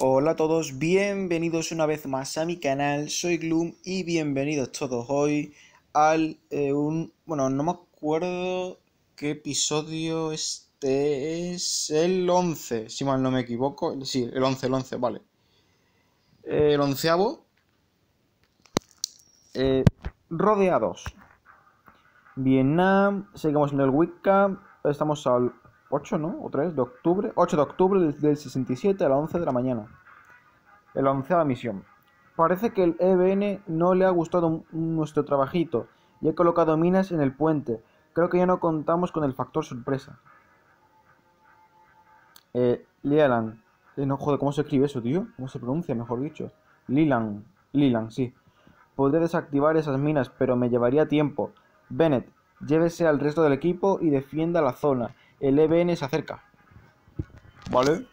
Hola a todos, bienvenidos una vez más a mi canal, soy Gloom y bienvenidos todos hoy al eh, un... bueno, no me acuerdo qué episodio este es el 11, si mal no me equivoco, sí, el 11, el 11, vale. El onceavo, eh, rodeados. Vietnam, seguimos en el Wicca, estamos al 8, ¿no? Otra vez, de octubre, 8 de octubre desde del 67 a las 11 de la mañana. El onceava misión. Parece que el EBN no le ha gustado nuestro trabajito y ha colocado minas en el puente. Creo que ya no contamos con el factor sorpresa. Eh, Leland. Eh, no, joder, ¿cómo se escribe eso, tío? ¿Cómo se pronuncia, mejor dicho? Lilan. Lilan, sí. Podré desactivar esas minas, pero me llevaría tiempo. Bennett, llévese al resto del equipo y defienda la zona el EBN se acerca. ¿Vale?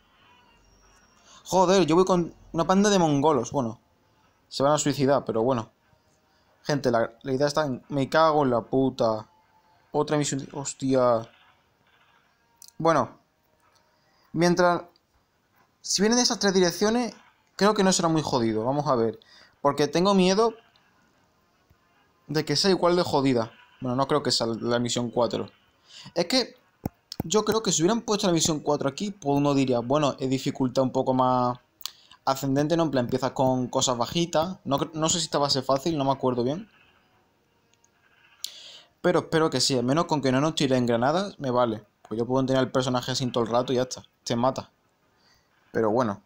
Joder, yo voy con una panda de mongolos. Bueno, se van a suicidar, pero bueno. Gente, la, idea está en... Me cago en la puta. Otra misión... Hostia. Bueno. Mientras... Si vienen de esas tres direcciones, creo que no será muy jodido. Vamos a ver. Porque tengo miedo de que sea igual de jodida. Bueno, no creo que sea la misión 4. Es que yo creo que si hubieran puesto la misión 4 aquí, pues uno diría, bueno, es dificultad un poco más ascendente, ¿no? En plan, empiezas con cosas bajitas. No, sé si esta va a ser fácil, no me acuerdo bien. Pero espero que sí, al menos con que no nos tiren granadas, me vale. Pues yo puedo tener el personaje sin todo el rato y ya está. Te mata. Pero bueno.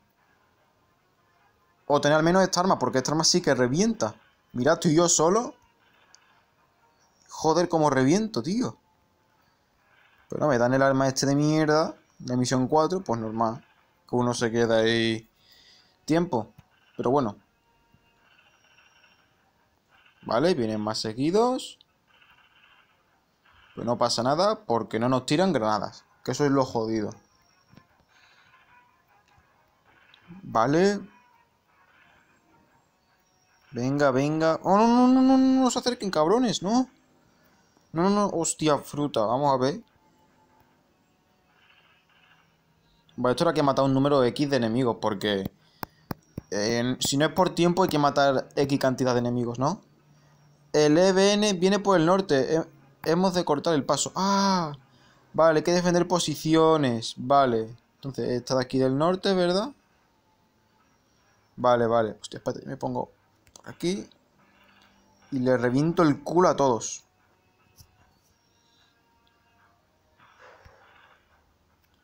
O tener al menos esta arma, porque esta arma sí que revienta. Mira, tú y yo solo. Joder, como reviento, tío. Pero me dan el arma este de mierda, la misión 4, pues normal. Que uno se queda ahí tiempo. Pero bueno. Vale, vienen más seguidos. Pues no pasa nada porque no nos tiran granadas. Que eso es lo jodido. Vale. Venga, venga. Oh, no, no, no, no, no, acerquen, cabrones, ¿no? No, no, no, hostia, fruta. Vamos a ver. Vale, esto era que matado un número X de enemigos, porque... si no es por tiempo, hay que matar X cantidad de enemigos, ¿no? El EBN viene por el norte. hemos de cortar el paso. ¡Ah! Vale, hay que defender posiciones. Vale. Entonces, esta de aquí del norte, ¿verdad? Vale, vale. Hostia, espérate, me pongo aquí. Y le reviento el culo a todos.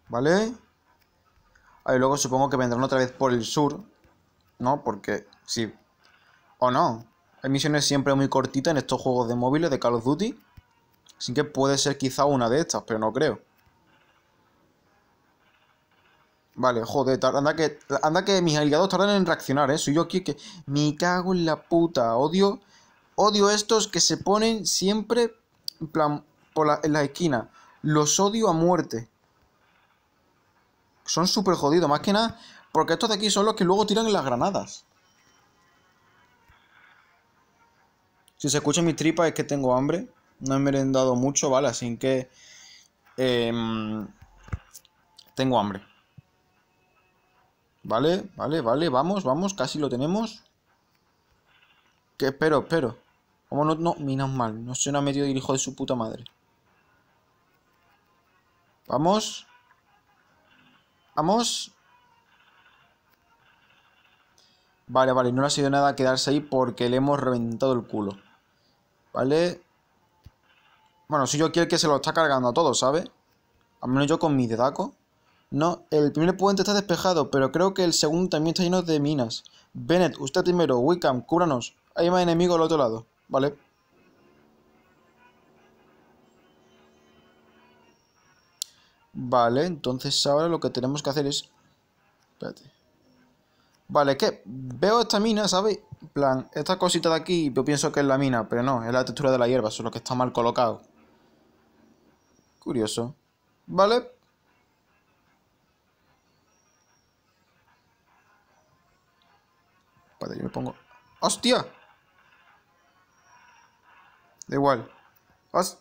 ¿Vale? Ah, y luego supongo que vendrán otra vez por el sur, ¿no? Porque sí. O no. Hay misiones siempre muy cortitas en estos juegos de móviles de Call of Duty. Así que puede ser quizá una de estas, pero no creo. Vale, joder, anda que, anda que mis aliados tardan en reaccionar, ¿eh? Soy yo aquí que... Me cago en la puta, odio... Odio estos que se ponen siempre en plan, la, en las esquinas. Los odio a muerte. Son súper jodidos, más que nada, porque estos de aquí son los que luego tiran las granadas. Si se escucha mi tripa es que tengo hambre. No he merendado mucho, ¿vale? Así que... Em, tengo hambre. Vale, vale, vale, vamos, vamos, casi lo tenemos. Que espero, espero. Vamos, no, no, mal, no se nos ha metido el hijo de su puta madre. Vamos. Vamos. Vale, vale, no le ha sido nada quedarse ahí porque le hemos reventado el culo. Vale. Bueno, si yo quiero que se lo está cargando a todos, ¿sabe? Al menos yo con mi dedaco. No, el primer puente está despejado, pero creo que el segundo también está lleno de minas. Bennett, usted primero. Wickham, cúranos. Hay más enemigos al otro lado. Vale. Vale, entonces ahora lo que tenemos que hacer es... Espérate. Vale, que veo esta mina, ¿sabéis? plan, esta cosita de aquí yo pienso que es la mina, pero no, es la textura de la hierba, solo que está mal colocado. Curioso. Vale. Vale, yo me pongo... ¡Hostia! Da igual. ¡Hostia!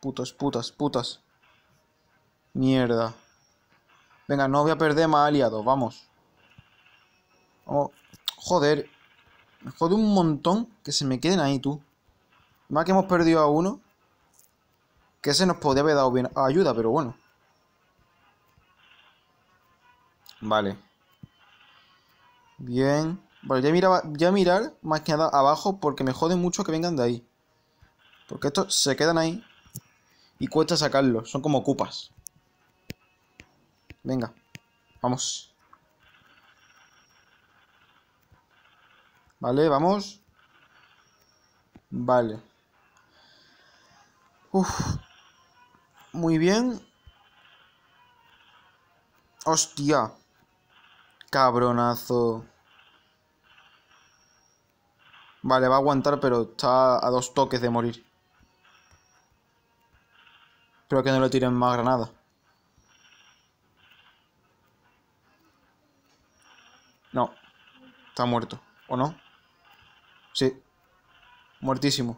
Putas, putas, putas. Mierda. Venga, no voy a perder más aliados, vamos. Vamos. Joder. Me jode un montón que se me queden ahí, tú. Más que hemos perdido a uno. Que se nos podía haber dado bien ayuda, pero bueno. Vale. Bien. Vale, ya, miraba, ya mirar más que nada abajo porque me jode mucho que vengan de ahí. Porque estos se quedan ahí y cuesta sacarlos. Son como cupas. Venga, vamos. Vale, vamos. Vale. Uf. Muy bien. Hostia. Cabronazo. Vale, va a aguantar, pero está a dos toques de morir. Espero que no le tiren más granada No. Está muerto. ¿O no? Sí. Muertísimo.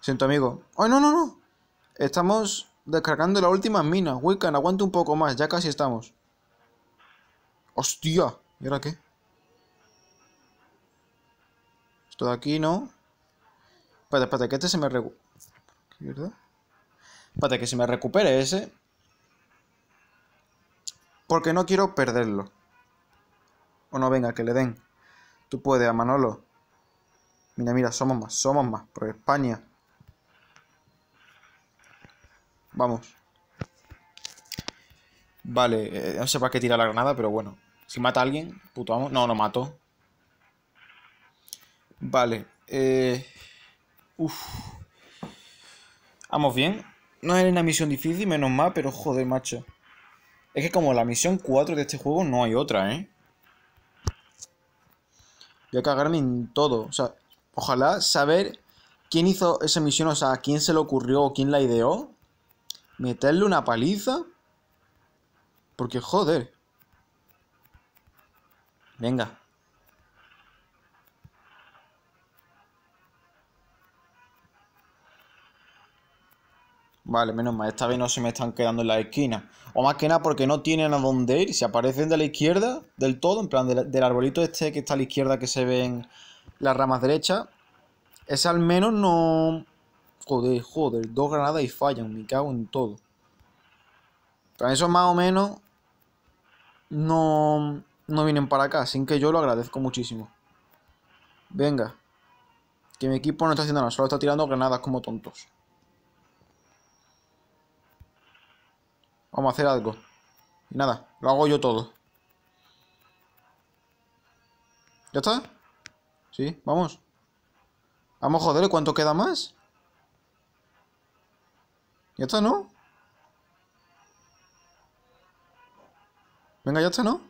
Siento, amigo. ¡Ay, no, no, no! Estamos descargando la última mina, Wiccan, aguante un poco más. Ya casi estamos. ¡Hostia! ¿Y ahora qué? Esto de aquí, ¿no? Espérate, espérate, que este se me recupere. Espérate, que se me recupere ese. Porque no quiero perderlo o no venga que le den. Tú puedes, a Manolo. Mira, mira, somos más, somos más, por España. Vamos. Vale, eh, no sé para qué tirar la granada, pero bueno. Si mata a alguien, puto amo. No, no mato Vale. Eh... Uf. Vamos bien. No es una misión difícil, menos mal, pero joder, macho. Es que como la misión 4 de este juego no hay otra, ¿eh? Voy a cagarme en todo. O sea, ojalá saber quién hizo esa misión, o sea, a quién se le ocurrió o quién la ideó. Meterle una paliza. Porque joder. Venga. Vale, menos mal, esta vez no se me están quedando en la esquina. O más que nada porque no tienen a dónde ir. Si aparecen de la izquierda, del todo, en plan del, arbolito este que está a la izquierda que se ven las ramas derechas, ese al menos no... Joder, joder, dos granadas y fallan, me cago en todo. Pero eso más o menos no, no vienen para acá, sin que yo lo agradezco muchísimo. Venga, que mi equipo no está haciendo nada, solo está tirando granadas como tontos. Vamos a hacer algo. Y nada, lo hago yo todo. ¿Ya está? Sí, vamos. Vamos, joder, ¿cuánto queda más? Ya está, ¿no? Venga, ya está, ¿no?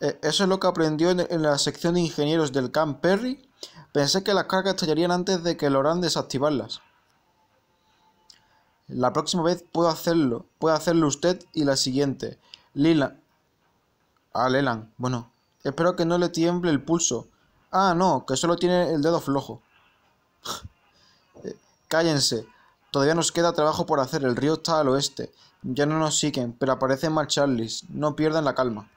Eh, eso es lo que aprendió en, en la sección de ingenieros del Camp Perry. Pensé que las cargas estallarían antes de que lograran desactivarlas. La próxima vez puedo hacerlo. Puede hacerlo usted y la siguiente. Lila... Ah, Leland, Bueno. Espero que no le tiemble el pulso. Ah, no, que solo tiene el dedo flojo. Eh, cállense. Todavía nos queda trabajo por hacer. El río está al oeste. Ya no nos siguen, pero aparecen más Charlies. No pierdan la calma.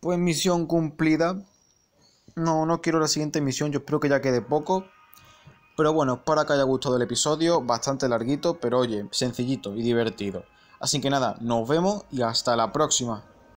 Pues misión cumplida. No, no quiero la siguiente misión. Yo espero que ya quede poco. Pero bueno, para que haya gustado el episodio, bastante larguito, pero oye, sencillito y divertido. Así que nada, nos vemos y hasta la próxima.